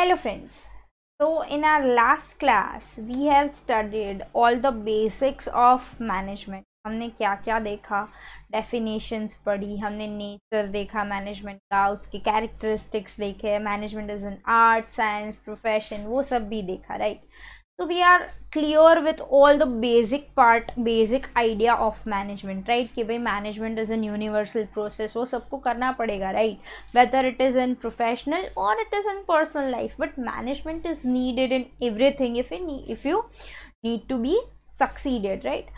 hello friends so in our last class we have studied all the basics of management हमने क्या क्या देखा definitions पढ़ी हमने नेचर देखा मैनेजमेंट का उसके कैरेक्टरिस्टिक्स देखे management is an art science profession वो सब भी देखा right so we are clear with all the basic part basic idea of management right कि भाई management is an universal process वो सबको करना पड़ेगा right whether it is in professional or it is in personal life but management is needed in everything if you need, if you need to be succeeded right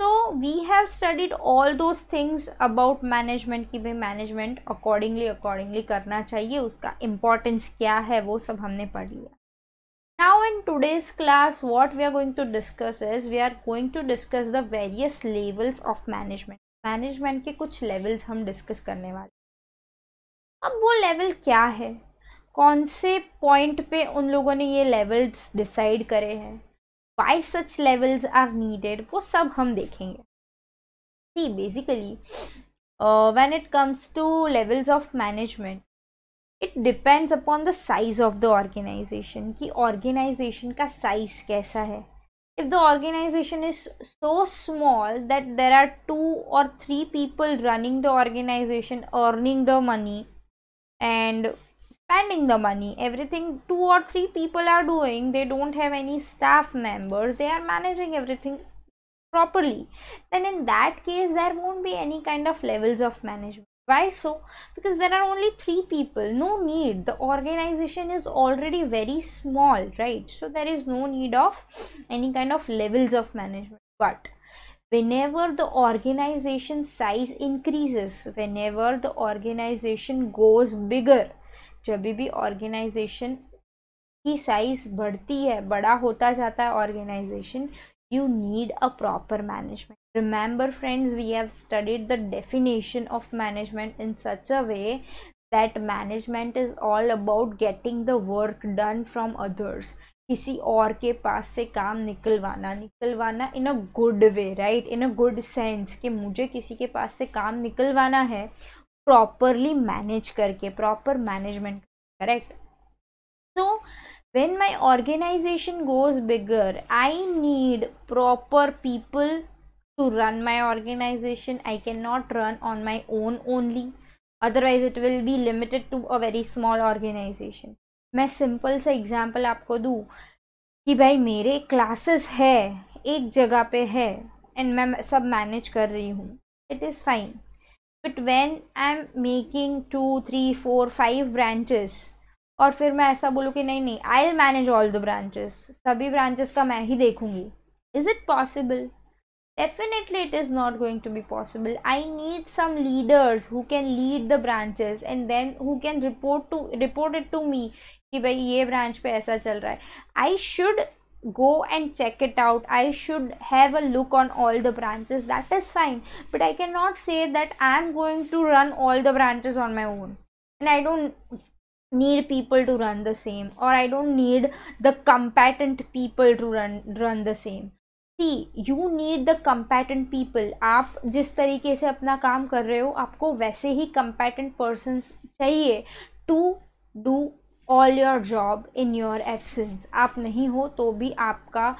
so we have studied all those things about management कि भाई management accordingly accordingly करना चाहिए उसका importance क्या है वो सब हमने पढ़ लिया Now in today's class what we are going to discuss is we are going to discuss the various levels of management. Management के कुछ levels हम discuss करने वाले अब वो level क्या है कौन से point पे उन लोगों ने ये levels decide करे हैं why such levels are needed वो सब हम देखेंगे See basically uh, when it comes to levels of management It depends upon the size of the organization. कि ऑर्गेनाइजेशन का साइज कैसा है if the organization is so small that there are two or three people running the organization earning the money and spending the money everything two or three people are doing they don't have any staff member. they are managing everything properly then in that case there won't be any kind of levels of management why so? Because there are only three people, no need. The organization is already very small, right? So there is no need of any kind of levels of management. But whenever the organization size increases, whenever the organization goes bigger, jabibi भी organization की size बढ़ती है बड़ा होता जाता है organization you need a proper management Remember friends, we have studied the definition of management in such a way that management is all about getting the work done from others. किसी और के पास से काम निकलवाना निकलवाना in a good way right in a good sense कि मुझे किसी के पास से काम निकलवाना है प्रॉपरली मैनेज करके proper management correct so when my organization goes bigger I need proper people to run my organization i cannot run on my own only otherwise it will be limited to a very small organization main simple sa example aapko दूँ ki bhai mere classes hai ek jagah pe hai and main sab manage kar rahi hu it is fine but when i am making 2 3 4 5 branches और फिर मैं ऐसा बोलूँ कि नहीं नहीं I will manage all the branches सभी branches का मैं ही देखूंगी is it possible definitely it is not going to be possible i need some leaders who can lead the branches and then who can report to report it to me कि भाई ये branch पे ऐसा चल रहा should go and check it out i should have a look on all the branches that is fine but i cannot say that i am going to run all the branches on my own and i don't need people to run the same or i don't need the competent people to run run the same see you need the competent people आप जिस तरीके से अपना काम कर रहे हो आपको वैसे ही कम्पैटेंट पर्सन चाहिए to do all your job in your absence आप नहीं हो तो भी आपका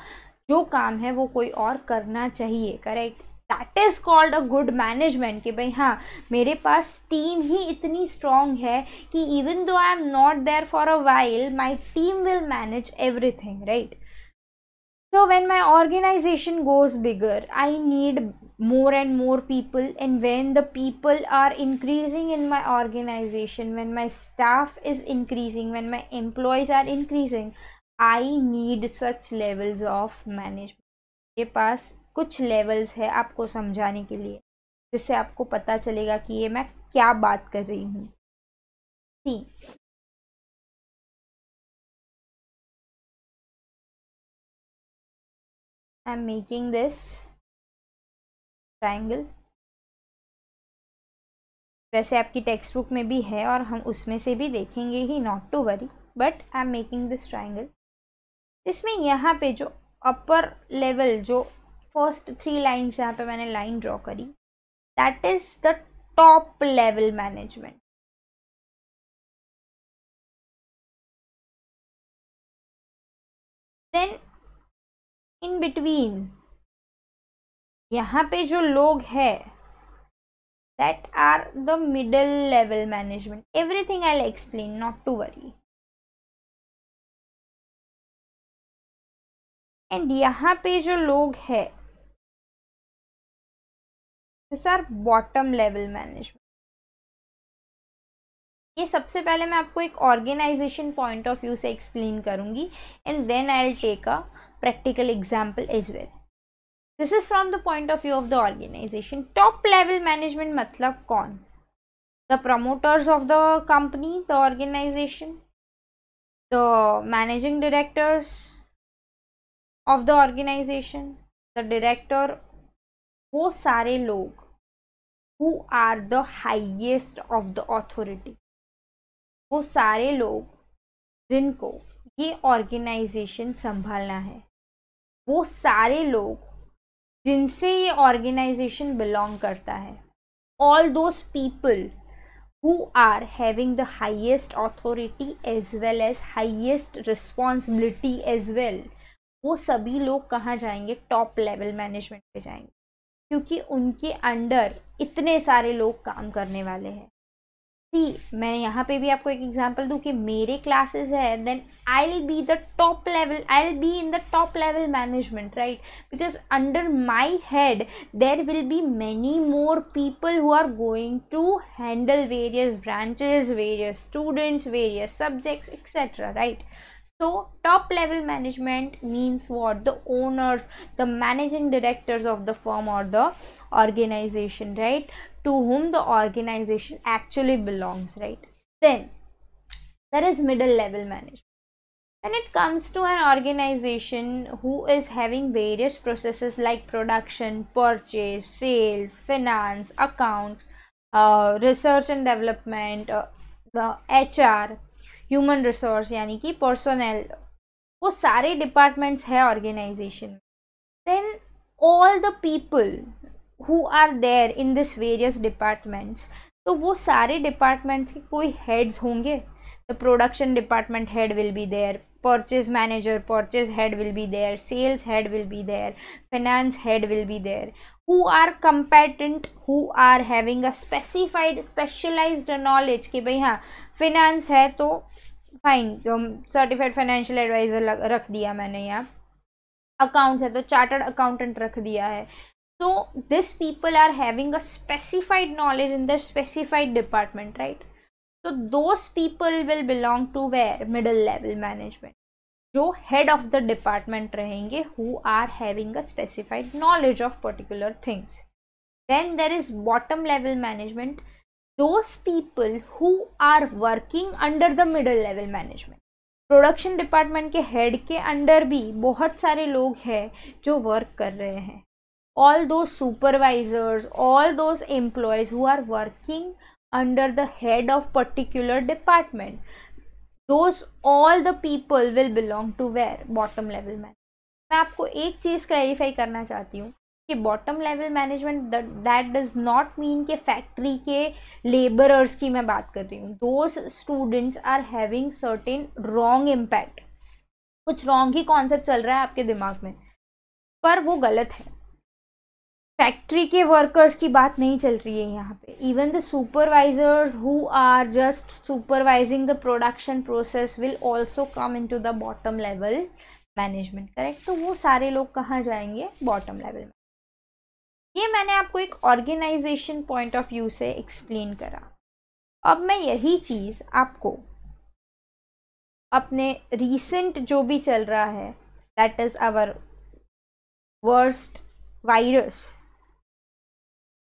जो काम है वो कोई और करना चाहिए correct that is called a good management कि भाई हाँ मेरे पास टीम ही इतनी स्ट्रांग है कि even though I am not there for a while my team will manage everything right So when my organization goes bigger, I need more and more people. And when the people are increasing in my organization, when my staff is increasing, when my employees are increasing, I need such levels of management. के पास kuch levels hai aapko samjhane ke liye jisse aapko pata chalega ki ye main kya baat kar rahi hu see I'm making this triangle वैसे आपकी text book में भी है और हम उसमें से भी देखेंगे ही not to worry but I am making this triangle इसमें यहाँ पे जो अपर लेवल जो फर्स्ट थ्री लाइन्स यहाँ पे मैंने लाइन ड्रॉ करी that is the top level management then in between यहाँ पे जो लोग है that are the level management management everything I explain not to worry and यहाँ पे जो लोग है this are bottom level management ये सबसे पहले मैं आपको एक ऑर्गेनाइजेशन पॉइंट ऑफ व्यू से एक्सप्लेन करूंगी and then I take a practical example as well this is from the point of view of the organization top level management matlab kon the promoters of the company the organization the managing directors of the organization the director wo sare log who are the highest of the authority wo sare log jinko ye organization sambhalna hai वो सारे लोग जिनसे ये organisation belong करता है all those people who are having the highest authority as well as highest responsibility as well वो सभी लोग कहाँ जाएंगे टॉप लेवल मैनेजमेंट पे जाएंगे क्योंकि उनके अंडर इतने सारे लोग काम करने वाले हैं सी मैं यहाँ पे भी आपको एक एग्जांपल दूँ कि मेरे क्लासेस है then I will be the top level I will be in the top level management right because under my head there will be many more people who are going to handle various branches various students various subjects etcetera right so top level management means what the owners the managing directors of the firm और the organization right to whom the organization actually belongs, right? Then there is middle level management. When it comes to an organization who is having various processes like production, purchase, sales, finance, accounts, uh, research and development, uh, the HR, human resource, yani ki personnel. वो sare departments hai organization. Then all the people. Who are there in this various departments तो वो सारे departments के कोई heads होंगे the production department head will be there purchase manager purchase head will be there sales head will be there finance head will be there who are competent who are having a specified specialize knowledge कि भाई हाँ finance है तो fine certified financial adviser रख दिया मैंने यहाँ accounts है तो चार्टर्ड अकाउंटेंट रख दिया है so these people are having a specified knowledge in their specified department right so those people will belong to where middle level management जो हेड ऑफ द डिपार्टमेंट रहेंगे who are having a specified knowledge of particular things then there is bottom level management those people who are working under the middle level management production department के head के अंडर भी बहुत सारे लोग हैं जो वर्क कर रहे हैं all those supervisors all those employees who are working under the head of particular department those all the people will belong to where bottom level management मैं आपको एक चीज़ क्लैरिफाई करना चाहती हूँ कि bottom level management that does not mean के factory के labourers की मैं बात कर रही हूँ those students are having certain wrong impact कुछ रॉन्ग ही कॉन्सेप्ट चल रहा है आपके दिमाग में पर वो गलत है फैक्ट्री के वर्कर्स की बात नहीं चल रही है यहाँ पे even the supervisors who are just supervising the production process will also come in to the bottom level management correct तो वो सारे लोग कहाँ जाएंगे बॉटम लेवल में ये मैंने आपको एक ऑर्गेनाइजेशन पॉइंट ऑफ व्यू से एक्सप्लेन करा अब मैं यही चीज़ आपको अपने रीसेंट जो भी चल रहा है that is our worst virus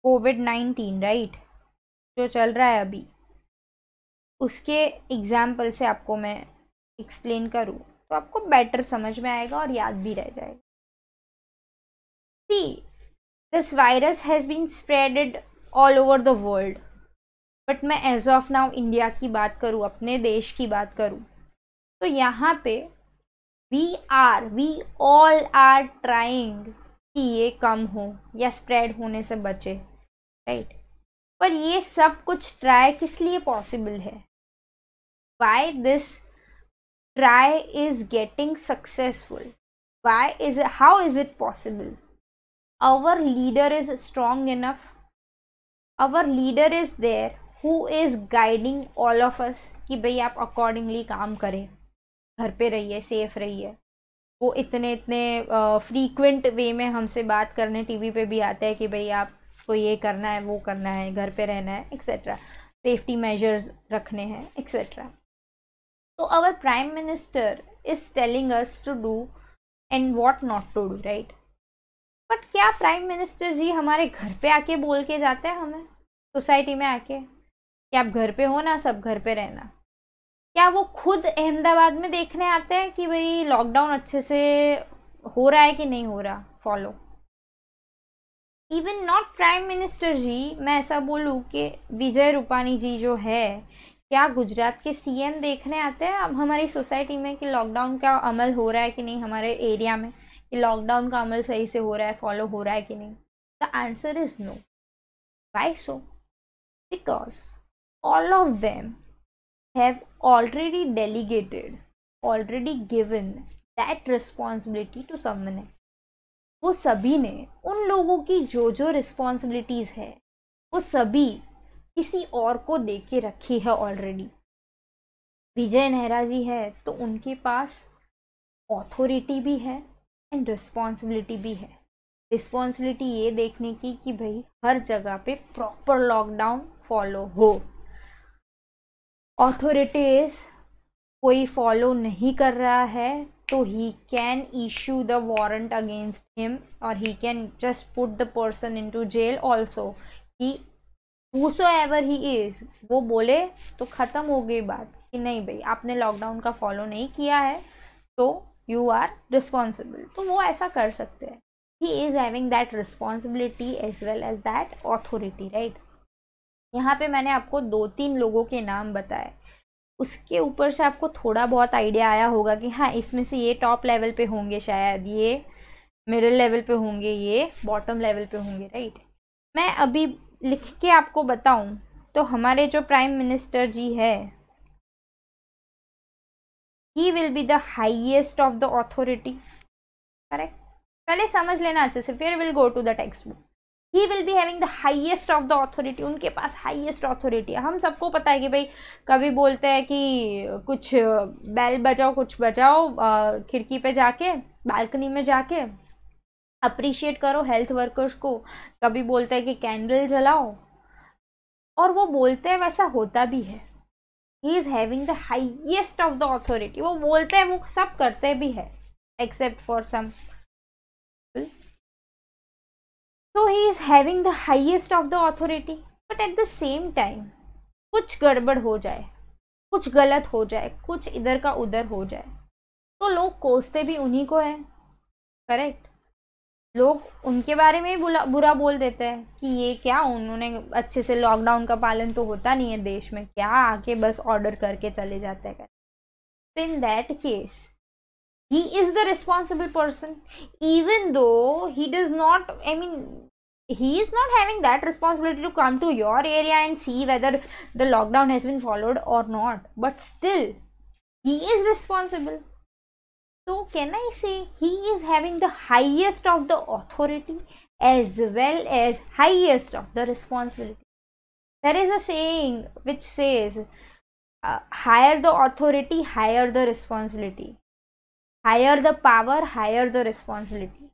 COVID nineteen right जो चल रहा है अभी उसके एग्ज़ाम्पल से आपको मैं एक्सप्लेन करूँ तो आपको बेटर समझ में आएगा और याद भी रह जाएगा see this virus has been spreaded all over the world but मैं एज ऑफ नाउ इंडिया की बात करूँ अपने देश की बात करूँ तो यहाँ पे we are we all are trying कि ये कम हो या स्प्रेड होने से बचे राइट पर ये सब कुछ ट्राई किस लिए पॉसिबल है why this try is getting successful why is how is it possible our leader is strong enough our leader is there who is guiding all of us कि भाई आप अकॉर्डिंगली काम करें घर पे रहिए सेफ रहिए वो इतने इतने फ्रीक्वेंट uh, वे में हमसे बात करने टीवी पे भी आते हैं कि भाई आप इसको ये करना है वो करना है घर पे रहना है एक्सेट्रा सेफ्टी मेजर्स रखने हैं एक्सेट्रा तो our prime minister is telling us to do and what not to do right but क्या प्राइम मिनिस्टर जी हमारे घर पे आके बोल के जाते हैं हमें सोसाइटी में आके कि आप घर पे हो ना सब घर पे रहना क्या वो खुद अहमदाबाद में देखने आते हैं कि भाई लॉकडाउन अच्छे से हो रहा है कि नहीं हो रहा follow even not prime minister ji मैं ऐसा बोलूँ कि विजय रूपानी जी जो है क्या गुजरात के सीएम देखने आते हैं अब हमारी सोसाइटी में कि लॉकडाउन का अमल हो रहा है कि नहीं हमारे एरिया में कि लॉकडाउन का अमल सही से हो रहा है फॉलो हो रहा है कि नहीं the answer is no why so because all of them have already delegated already given that responsibility to someone else वो सभी ने उन लोगों की जो जो रिस्पॉन्सिबिलिटीज़ है वो सभी किसी और को दे के रखी है ऑलरेडी विजय नेहरा जी है तो उनके पास ऑथोरिटी भी है एंड रिस्पॉन्सिबिलिटी भी है रिस्पॉन्सिबिलिटी ये देखने की कि भाई हर जगह पे प्रॉपर लॉकडाउन फॉलो हो ऑथोरिटीज़ कोई फॉलो नहीं कर रहा है तो he can the the against him और he can just put the person in to jail also कि whoso एवर ही इज वो बोले तो ख़त्म हो गई बात कि नहीं भाई आपने लॉकडाउन का फॉलो नहीं किया है तो यू आर रिस्पॉन्सिबल तो वो ऐसा कर सकते हैं he is having that responsibility as well as that authority right यहाँ पे मैंने आपको दो तीन लोगों के नाम बताए उसके ऊपर से आपको थोड़ा बहुत आइडिया आया होगा कि हाँ इसमें से ये टॉप लेवल पे होंगे शायद ये मिडल लेवल पे होंगे ये बॉटम लेवल पे होंगे राइट मैं अभी लिख के आपको बताऊं तो हमारे जो प्राइम मिनिस्टर जी है he will be the highest of the authority correct पहले समझ लेना अच्छे से फिर will go to the text book he will be having the highest of the authority उनके पास हाइएस्ट ऑथोरिटी है हम सबको पता है कि भाई कभी बोलते हैं कि कुछ बैल बजाओ कुछ बजाओ खिड़की पे जाके बालकनी में जाके अप्रिशिएट करो हेल्थ वर्कर्स को कभी बोलते हैं कि कैंडल जलाओ और वो बोलते हैं वैसा होता भी है he is having the highest of the authority वो बोलते हैं वो सब करते भी है एक्सेप्ट फॉर सम तो he is having the highest of the authority but at the same time कुछ गड़बड़ हो जाए कुछ गलत हो जाए कुछ इधर का उधर हो जाए तो लोग कोसते भी उन्हीं को है करेक्ट लोग उनके बारे में ही बुरा बोल देते हैं कि ये क्या उन्होंने अच्छे से लॉकडाउन का पालन तो होता नहीं है देश में क्या आके बस ऑर्डर करके चले जाते हैं in that case he is the responsible person even though he does not i mean he is not having that responsibility to come to your area and see whether the lockdown has been followed or not but still he is responsible so can i say he is having the highest of the authority as well as highest of the responsibility there is a saying which says uh, higher the authority higher the responsibility higher the power higher the responsibility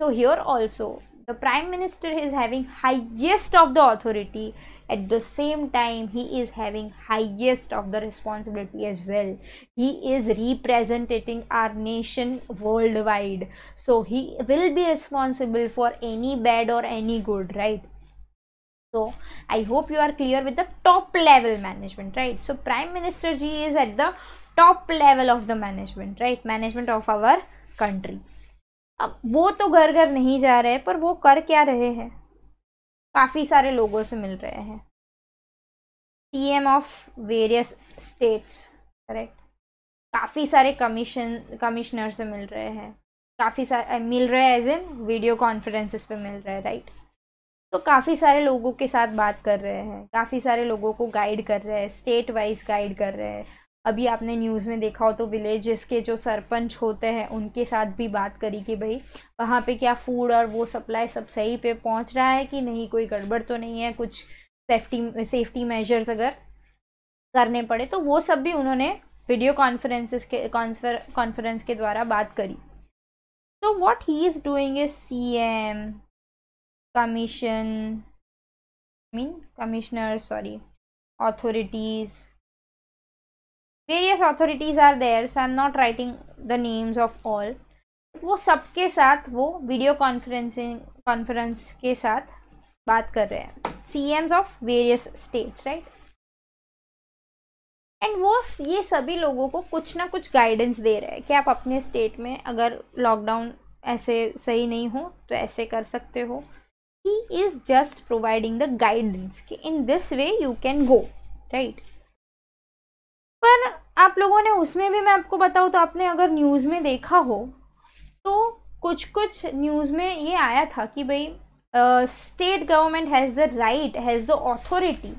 so here also the prime minister is having highest of the authority at the same time he is having highest of the responsibility as well he is representing our nation worldwide so he will be responsible for any bad or any good right so i hope you are clear with the top level management right so prime minister g is at the top level of the management right management of our country अब वो तो घर घर नहीं जा रहे पर वो कर क्या रहे हैं काफ़ी सारे लोगों से मिल रहे हैं C M of various states correct काफ़ी सारे कमीशन कमिश्नर से मिल रहे हैं काफ़ी सारे मिल रहे हैं एज इन वीडियो कॉन्फ्रेंसेस पे मिल रहे हैं राइट तो काफ़ी सारे लोगों के साथ बात कर रहे हैं काफ़ी सारे लोगों को गाइड कर रहे हैं स्टेट वाइज गाइड कर रहे हैं अभी आपने न्यूज़ में देखा हो तो विलेजेस के जो सरपंच होते हैं उनके साथ भी बात करी कि भाई वहाँ पे क्या फूड और वो सप्लाई सब सही पे पहुँच रहा है कि नहीं कोई गड़बड़ तो नहीं है कुछ सेफ्टी सेफ्टी मेजर्स अगर करने पड़े तो वो सब भी उन्होंने वीडियो कॉन्फ्रेंसिस के कॉन्फ्रेंस के द्वारा बात करी तो what he is doing a C M commission mean commissioner sorry authorities various authorities are there so I am not writing the names of all वो सबके साथ वो वीडियो कॉन्फ्रेंसिंग कॉन्फ्रेंस के साथ बात कर रहे हैं C Ms of various states right and वो ये सभी लोगों को कुछ ना कुछ गाइडेंस दे रहे हैं कि आप अपने स्टेट में अगर लॉकडाउन ऐसे सही नहीं हो तो ऐसे कर सकते हो he is just providing the guidance कि in this way you can go right पर आप लोगों ने उसमें भी मैं आपको बताऊँ तो आपने अगर न्यूज़ में देखा हो तो कुछ कुछ न्यूज़ में ये आया था कि भाई state government has the right has the authority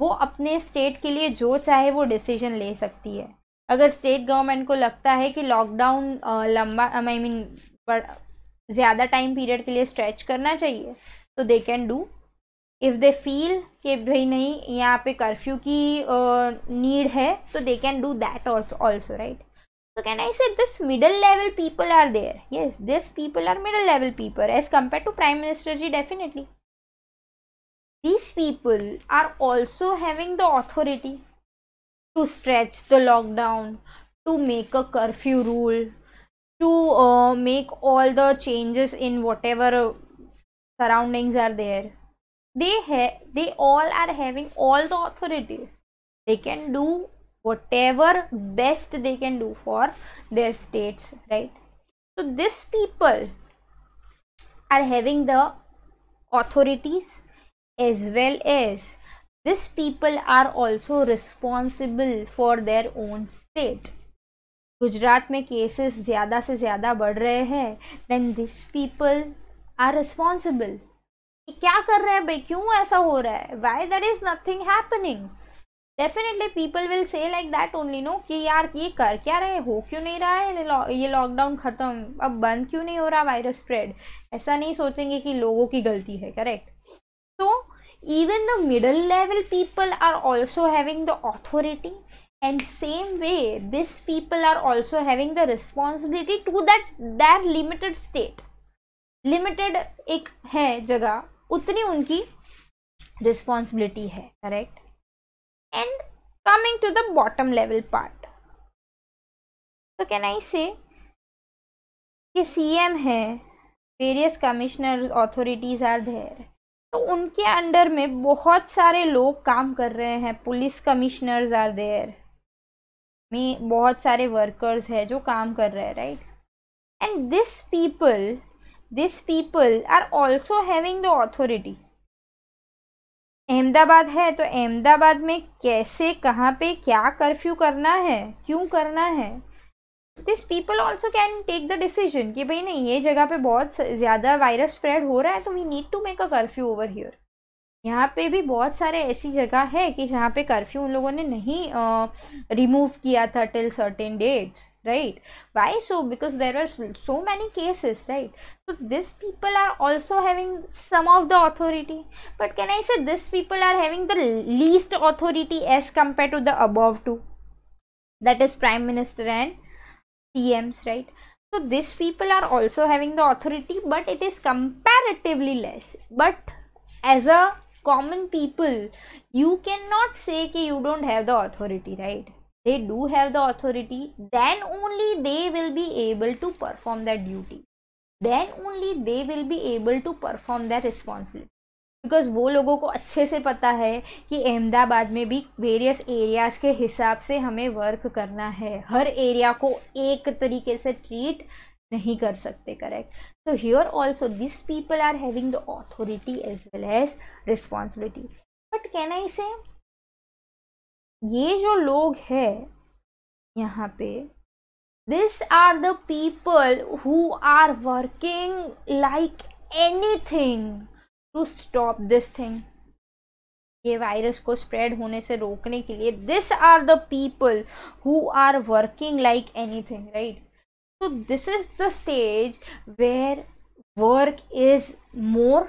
वो अपने स्टेट के लिए जो चाहे वो डिसीजन ले सकती है अगर स्टेट गवर्नमेंट को लगता है कि लॉकडाउन लंबा आई मीन ज़्यादा टाइम पीरियड के लिए स्ट्रेच करना चाहिए तो they can do if they feel कि भाई need, यहाँ पे कर्फ्यू की नीड uh, है तो they can do that also right so can i say this middle level people are there yes these people are middle level people as compared to prime minister ji definitely these people are also having the authority to stretch the lockdown to make a curfew rule to uh, make all the changes in whatever surroundings are there they have they all are having all the authorities they can do whatever best they can do for their states right so these people are having the authorities as well as these people are also responsible for their own state Gujarat में cases ज़्यादा से ज़्यादा बढ़ रहे हैं then this people are responsible क्या कर रहे हैं भाई क्यों ऐसा हो रहा है why there is nothing happening definitely people will say like that only no कि यार ये कर क्या रहे हो क्यों नहीं रहा है ये लॉकडाउन खत्म अब बंद क्यों नहीं हो रहा वायरस स्प्रेड ऐसा नहीं सोचेंगे कि लोगों की गलती है करेक्ट तो even the middle level people are also having the authority and same way this people are also having the responsibility to that their limited state limited एक है जगह उतनी उनकी रिस्पॉन्सिबिलिटी है correct and coming to the bottom level part तो can I say कि um है various commissioner authorities are there तो उनके अंडर में बहुत सारे लोग काम कर रहे हैं पुलिस कमिश्नर्स आर देयर में बहुत सारे वर्कर्स है जो काम कर रहे हैं right and this people this people are also having the authority Ahmedabad है तो अहमदाबाद में कैसे कहाँ पे क्या कर्फ्यू करना है क्यों करना है this people also can take the decision कि भाई नहीं ये जगह पे बहुत ज़्यादा वायरस स्प्रेड हो रहा है तो we need to make a curfew over here यहाँ पे भी बहुत सारे ऐसी जगह है कि जहाँ पे कर्फ्यू उन लोगों ने नहीं रिमूव uh, किया था till certain dates right why so because there are so many cases right so this people are also having some of the authority but can I say this people are having the least authority as compare to the above to that is prime minister and C Ms right so this people are also having the authority but it is comparatively less but as a common people you cannot say ki you don't have the authority right they do have the authority then only they will be able to perform that duty then only they will be able to perform their responsibility because वो लोगों को अच्छे से पता है कि अहमदाबाद में भी वेरियस एरियाज़ के हिसाब से हमें वर्क करना है हर एरिया को एक तरीके से ट्रीट नहीं कर सकते correct So here also these people are having the authority as well as responsibility. But can I say ye jo log hai yahan pe this are the people who are working like anything to stop this thing ये virus को spread होने से रोकने के लिए this are the people who are working like anything right so this is the stage where work is more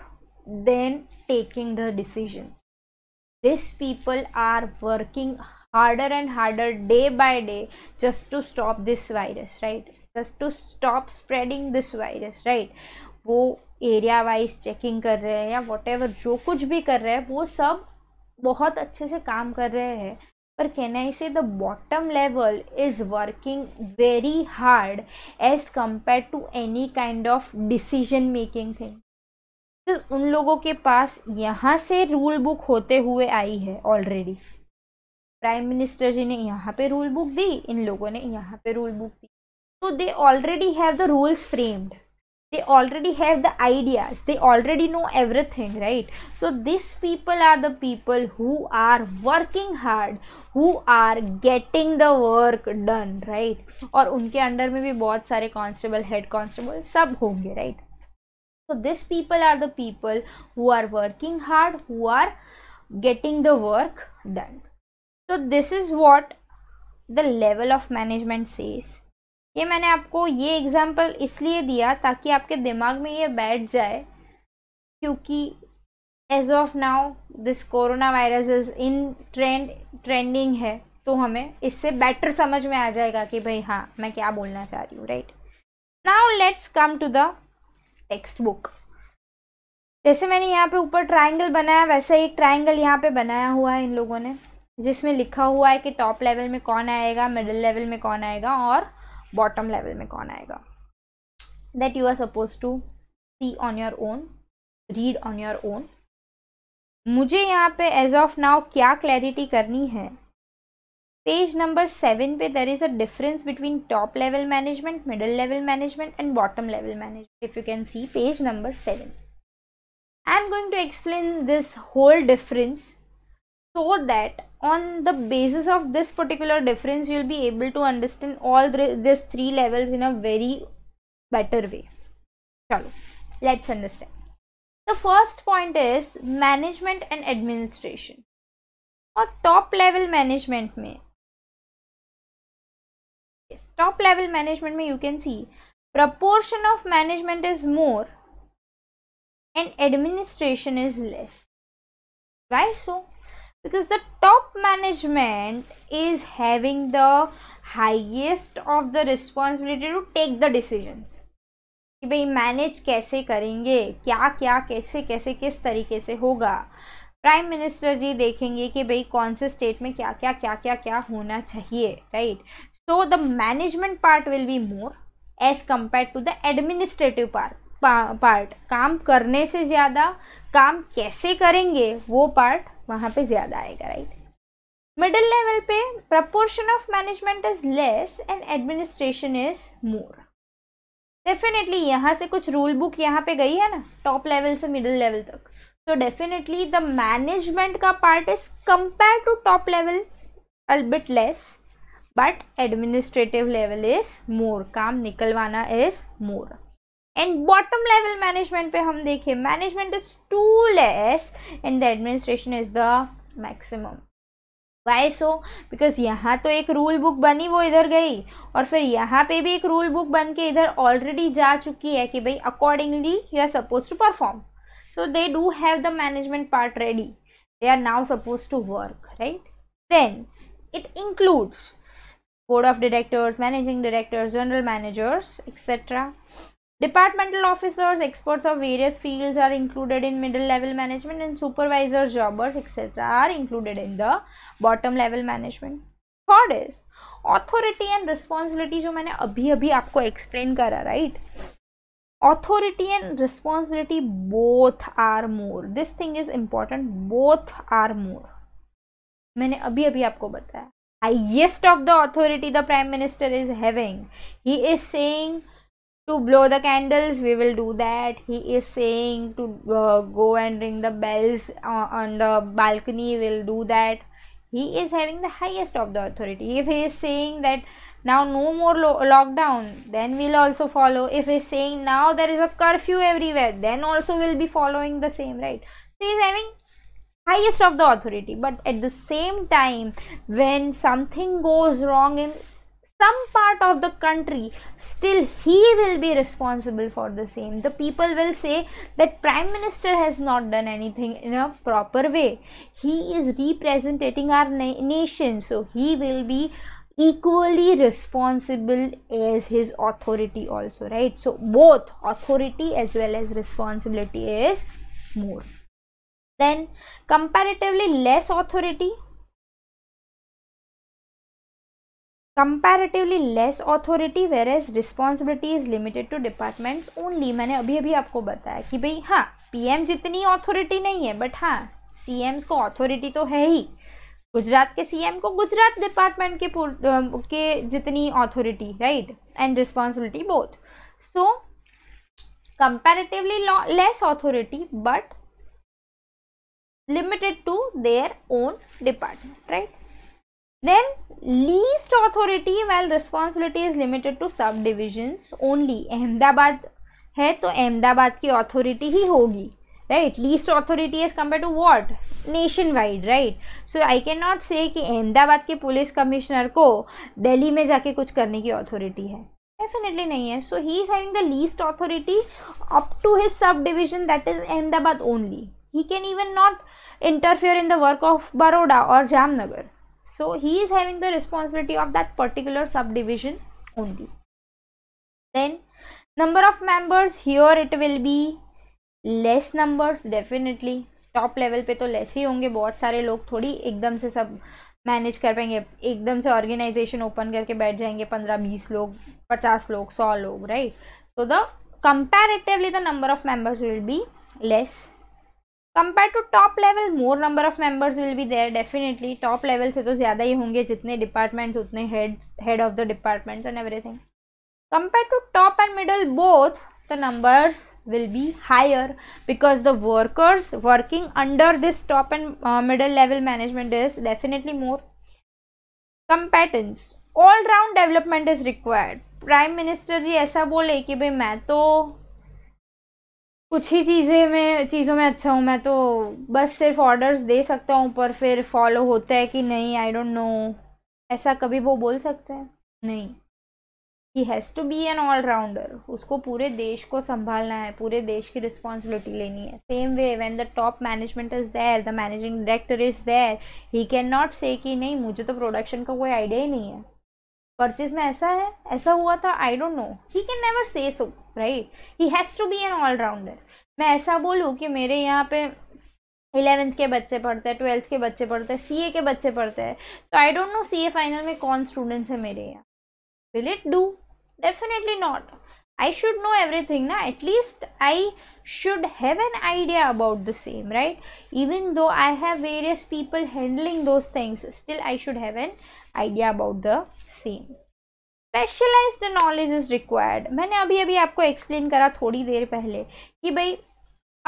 than taking the decisions these people are working harder and harder day by day just to stop this virus right just to stop spreading this virus right वो area wise checking कर रहे हैं या what जो कुछ भी कर रहे हैं वो सब बहुत अच्छे से काम कर रहे हैं पर can I say the bottom level is working very hard as compare to any kind of decision making thing तो उन लोगों के पास यहाँ से रूल बुक होते हुए आई है ऑलरेडी प्राइम मिनिस्टर जी ने यहाँ पे रूल बुक दी इन लोगों ने यहाँ पे रूल बुक दी तो they already have the rules framed they already have the ideas they already know everything right so these people are the people who are working hard who are getting the work done right or उनके under में भी बहुत सारे constable head constable सब होंगे right? So these people are the people who are working hard, who are getting the work done so this is what the level of management says ये मैंने आपको ये एग्ज़ाम्पल इसलिए दिया ताकि आपके दिमाग में ये बैठ जाए क्योंकि as of now this corona virus is in trend trending है तो हमें इससे बेटर समझ में आ जाएगा कि भाई हाँ मैं क्या बोलना चाह रही हूँ right now let's come to the text book जैसे मैंने यहाँ पे ऊपर ट्राइंगल बनाया वैसे एक ट्राइंगल यहाँ पे बनाया हुआ है इन लोगों ने जिसमें लिखा हुआ है कि टॉप लेवल में कौन आएगा मिडिल लेवल में कौन आएगा और बॉटम लेवल में कौन आएगा that you are suppose to see on your own read on your own मुझे यहाँ पे एज ऑफ नाउ क्या क्लैरिटी करनी है पेज नंबर सेवन पे there is a difference between top level management middle level management and bottom level management if you can see page number seven I am going to explain this whole difference so that on the basis of this particular difference you'll be able to understand all these three levels in a very better way Chalo, let's understand the first point is management and administration और top level management top level management. Management you can see proportion of management is more and administration is less why so because the top management is having the highest of the responsibility to take the decisions कि भाई manage कैसे करेंगे क्या क्या कैसे कैसे किस तरीके से होगा प्राइम मिनिस्टर जी देखेंगे कि भाई कौन से स्टेट में क्या क्या क्या क्या क्या होना चाहिए right so the management part will be more as compare to the administrative part part काम करने से ज़्यादा काम कैसे करेंगे वो पार्ट वहाँ पे ज़्यादा आएगा राइट मिडिल लेवल पे proportion of management is less and administration is more definitely यहाँ से कुछ रूल बुक यहाँ पे गई है ना टॉप लेवल से मिडिल लेवल तक तो डेफिनेटली द मैनेजमेंट का part is compare to top level albeit less but administrative level is more काम निकलवाना is more and bottom level management पे हम देखें management is too less and the administration is the maximum why so because यहाँ तो एक rule book बनी वो इधर गई और फिर यहाँ पे भी एक रूल बुक बन के इधर ऑलरेडी जा चुकी है कि भाई accordingly you are suppose to perform so they do have the management part ready they are now suppose to work right then it includes board of directors managing directors general managers etcetera Departmental officers, experts of various fields are included in middle level management and supervisors, jobbers, etc. are included in the bottom level management. Third is, authority and responsibility which I have explained explain kara, right? Authority and responsibility both are more. This thing is important. Both are more. मैंने just अभी आपको बताया highest of the authority the prime minister is having he is saying to blow the candles we will do that he is saying to uh, go and ring the bells uh, on the balcony we'll do that he is having the highest of the authority if he is saying that now no more lo- lockdown then we'll also follow if he's saying now there is a curfew everywhere then also we'll be following the same right so he's having highest of the authority but at the same time when something goes wrong in some part of the country still he will be responsible for the same the people will say that prime minister has not done anything in a proper way he is representing our na- nation so he will be equally responsible as his authority also right so both authority as well as responsibility is more then comparatively less authority comparatively less authority whereas responsibility is limited to departments only मैंने अभी अभी आपको बताया कि भाई हाँ P M जितनी authority नहीं है बट हाँ सी एम्स को ऑथोरिटी तो है ही गुजरात के सीएम को गुजरात डिपार्टमेंट के के जितनी authority right and responsibility both so comparatively less authority but limited to their own department right then least authority while responsibility is limited to subdivisions only ahmedabad है तो अहमदाबाद की अथॉरिटी ही होगी right least authority is compare to what nation wide right so I can not say कि अहमदाबाद के police commissioner को दिल्ली में जाके कुछ करने की अथॉरिटी है डेफिनेटली नहीं है so he is having the least authority up to his sub division that is Ahmedabad only he can even not interfere in the work of Baroda और Jamnagar so he is having the responsibility of that particular subdivision only then number of members here it will be less numbers definitely top level pe to less hi honge bahut sare log thodi ekdam se sab manage कर पाएंगे एकदम से organisation open करके बैठ जाएंगे पंद्रह बीस लोग पचास लोग सौ लोग right so the comparatively the number of members will be less compare to top level more number of members will be there definitely top level से तो ज़्यादा ही होंगे जितने डिपार्टमेंट्स उतने heads head of the departments and everything compare to top and middle both the numbers will be higher because the workers working under this top and middle level management is definitely more कंपेटेंस all round development is required prime minister ji ऐसा बोले कि भाई मैं तो कुछ ही चीज़ें में चीज़ों में अच्छा हूँ मैं तो बस सिर्फ ऑर्डर्स दे सकता हूँ पर फिर फॉलो होता है कि नहीं आई डोंट नो ऐसा कभी वो बोल सकते हैं नहीं he has to be an allrounder उसको पूरे देश को संभालना है पूरे देश की रिस्पॉन्सिबिलिटी लेनी है same way when the top management is there the managing director is there he can not say कि नहीं मुझे तो प्रोडक्शन का कोई आइडिया ही नहीं है परचेज में ऐसा है ऐसा हुआ था I don't know he can never say so right he has to be an allrounder मैं ऐसा बोलूँ कि मेरे यहाँ पे इलेवेंथ के बच्चे पढ़ते हैं ट्वेल्थ के बच्चे पढ़ते हैं ए के बच्चे पढ़ते हैं तो I don't know a final में कौन स्टूडेंट्स हैं मेरे यहाँ will it do definitely not I should know everything ना at least I should have an idea about the same right even though I have various people handling those things still I should have an idea about the same. Specialized knowledge is required. मैंने अभी अभी आपको explain करा थोड़ी देर पहले कि भाई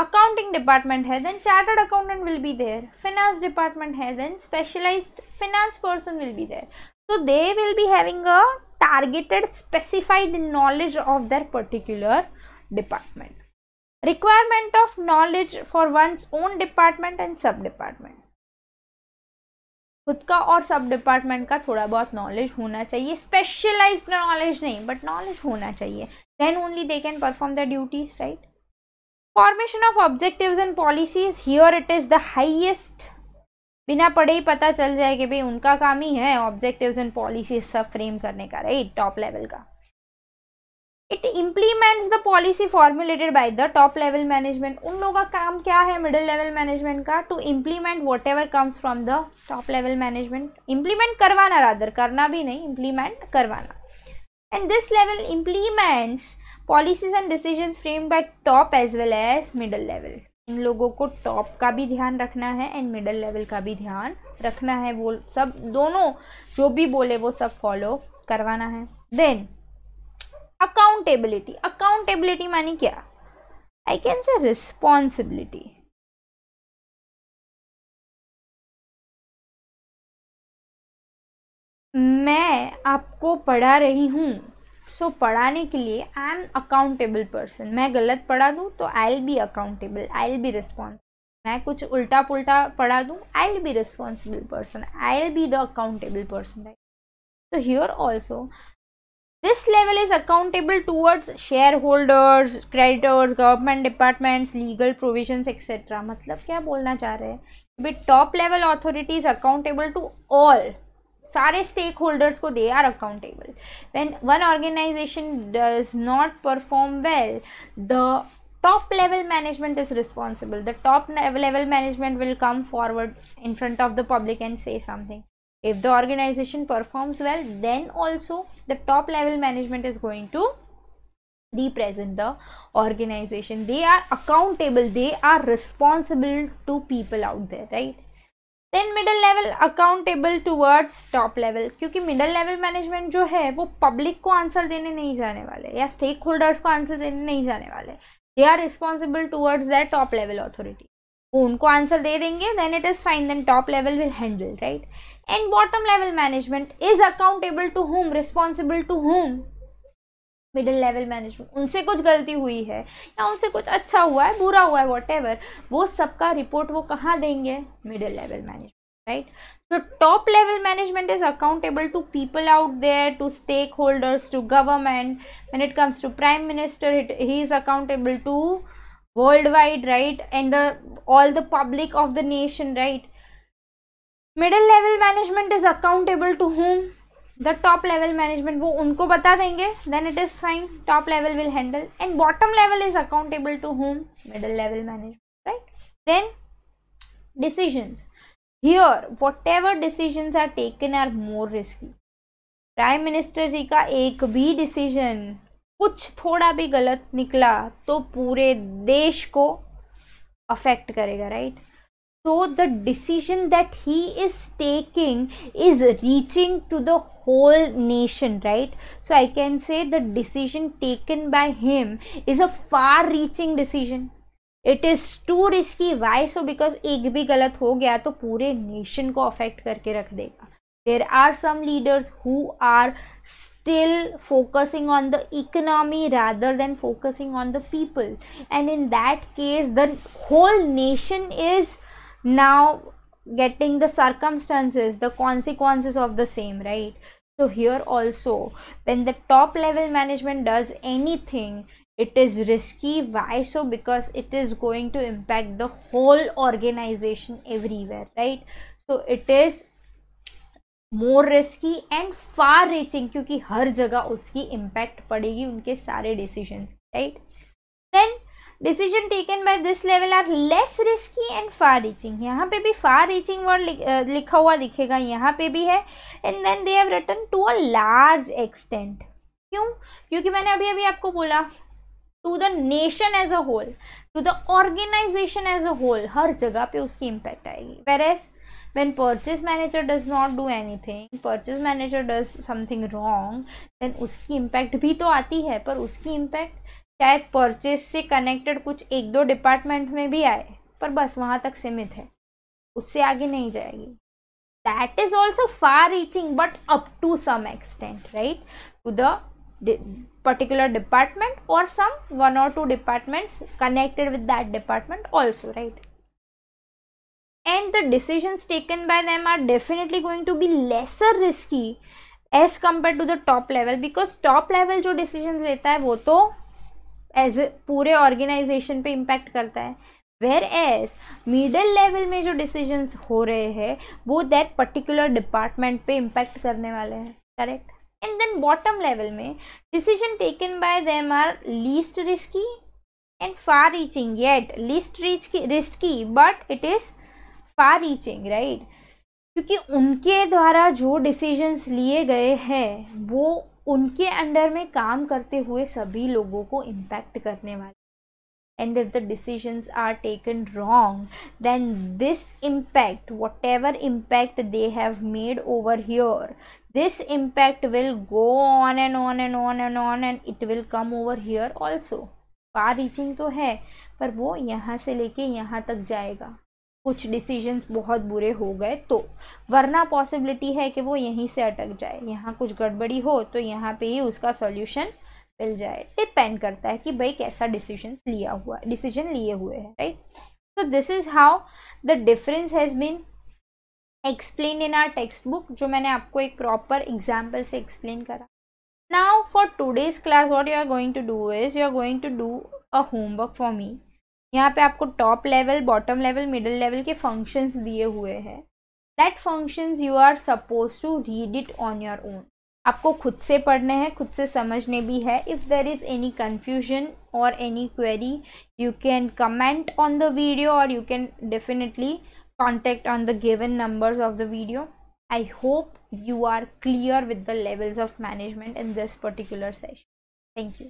accounting department है then chartered accountant will be there. Finance department है then specialized finance person will be there. So they will be having a targeted specified knowledge of their particular department. Requirement of knowledge for one's own department and sub department. खुद का और सब department का थोड़ा बहुत knowledge होना चाहिए specialise knowledge नहीं बट नॉलेज होना चाहिए then only they can perform the duties right formation of objective and policies here it is the highest बिना पढ़े ही पता चल जाए कि भाई उनका काम ही है ऑब्जेक्टिव एंड पॉलिसीज सब फ्रेम करने का राइट टॉप लेवल का it implements the policy formulated by the top level management उन लोगों का काम क्या है मिडिल लेवल मैनेजमेंट का to implement whatever comes from the top level management implement करवाना रादर करना भी नहीं इम्प्लीमेंट करवाना and this level implements policies and decision frame by top as well as middle level इन लोगों को top का भी ध्यान रखना है एंड मिडल लेवल का भी ध्यान रखना है वो सब दोनों जो भी बोले वो सब फॉलो करवाना है देन अकाउंटेबिलिटी अकाउंटेबिलिटी मानी क्या आई कैन से रिस्पॉन्सिबिलिटी मैं आपको पढ़ा रही हूँ सो so, पढ़ाने के लिए आई एम अकाउंटेबल पर्सन मैं गलत पढ़ा दूँ तो I'll be accountable I'll be response मैं कुछ उल्टा पुल्टा पढ़ा दूँ I'll be responsible person I'll be the accountable person right तो here also This level is accountable towards shareholders, creditors, government departments, legal provisions, etc. मतलब क्या बोलना चाह रहे हैं be top level authorities accountable to all सारे stakeholders को they are accountable. When one organization does not perform well, the top level management is responsible the top level management will come forward in front of the public and say something if the organization performs well then also the top level management is going to represent the organization they are accountable they are responsible to people out there right then middle level accountable towards top level क्योंकि middle level management जो है वो public को answer देने नहीं जाने वाले या stakeholders होल्डर्स को आंसर देने नहीं जाने वाले they are responsible towards that top level authority उनको आंसर दे देंगे then it is fine then top level will handle right and bottom level management is accountable to whom responsible to whom middle level management उनसे कुछ गलती हुई है या उनसे कुछ अच्छा हुआ है बुरा हुआ है वॉट वो सबका रिपोर्ट वो कहाँ देंगे middle level management right so top level management is accountable to people out there to stakeholders to government when it comes to prime minister it, he is accountable to worldwide right and the all the public of the nation right middle level management is accountable to whom the top level management वो unko bata denge. then it is fine top level will handle and bottom level is accountable to whom middle level management right then decisions here whatever decisions are taken are more risky Prime Minister ji का एक decision. कुछ थोड़ा भी गलत निकला तो पूरे देश को अफेक्ट करेगा right so the decision that he is taking is reaching to the whole nation right so I can say the decision taken by him is a far reaching decision it is too risky why so because एक भी गलत हो गया तो पूरे nation को affect करके रख देगा there are some leaders who are still focusing on the economy rather than focusing on the people and in that case the whole nation is now getting the circumstances the consequences of the same right so here also when the top level management does anything it is risky why so because it is going to impact the whole organization everywhere right so it is more risky and far reaching क्योंकि हर जगह उसकी impact पड़ेगी उनके सारे decision right then decision taken by this level are less risky and far reaching यहाँ पे भी फार रीचिंग वर्ड लिखा हुआ दिखेगा यहाँ पे भी है and then they have return to a large extent क्यों क्योंकि मैंने अभी अभी आपको बोला to the nation as a whole to the organisation as a whole हर जगह पे उसकी इम्पैक्ट आएगी whereas when purchase manager does not do anything purchase manager does something wrong then uski impact bhi to aati hai par uski impact shayad purchase se connected kuch ek do department mein bhi aaye par bas wahan tak simit hai usse aage nahi jayegi that is also far reaching but up to some extent right to the particular department or some one or two departments connected with that department also right and the decisions taken by them are definitely going to be lesser risky as compare to the top level because top level जो decision लेता है वो तो as पूरे organisation पे impact करता है where as middle level में जो डिसीजंस हो रहे हैं वो दैट पर्टिकुलर डिपार्टमेंट पे इम्पैक्ट करने वाले हैं correct and then bottom level में decision taken by them are least risky and far reaching yet least risky but it is far reaching right क्योंकि उनके द्वारा जो डिसीजंस लिए गए हैं वो उनके अंडर में काम करते हुए सभी लोगों को इम्पैक्ट करने वाले and if the decisions are taken wrong then this impact whatever impact they have made over here this impact will go on and on and on and on and it will come over here also far reaching तो है पर वो यहाँ से लेके यहाँ तक जाएगा कुछ डिसीजंस बहुत बुरे हो गए तो वरना पॉसिबिलिटी है कि वो यहीं से अटक जाए यहाँ कुछ गड़बड़ी हो तो यहाँ पे ही उसका सॉल्यूशन मिल जाए डिपेंड करता है कि भाई कैसा डिसीजन लिया हुआ डिसीजन लिए हुए हैं right so this is how the difference has been explain in our textbook जो मैंने आपको एक प्रॉपर एग्जाम्पल से एक्सप्लेन करा now for today's class what you are going to do is you are going to do a homework for me यहाँ पे आपको top level bottom level middle level के फंक्शंस दिए हुए हैं that functions you are suppose to read it on your own आपको खुद से पढ़ने हैं खुद से समझने भी है if there is any confusion और any query you can comment on the video और you can definitely contact on the given numbers of the video I hope you are clear with the levels of management in this particular session thank you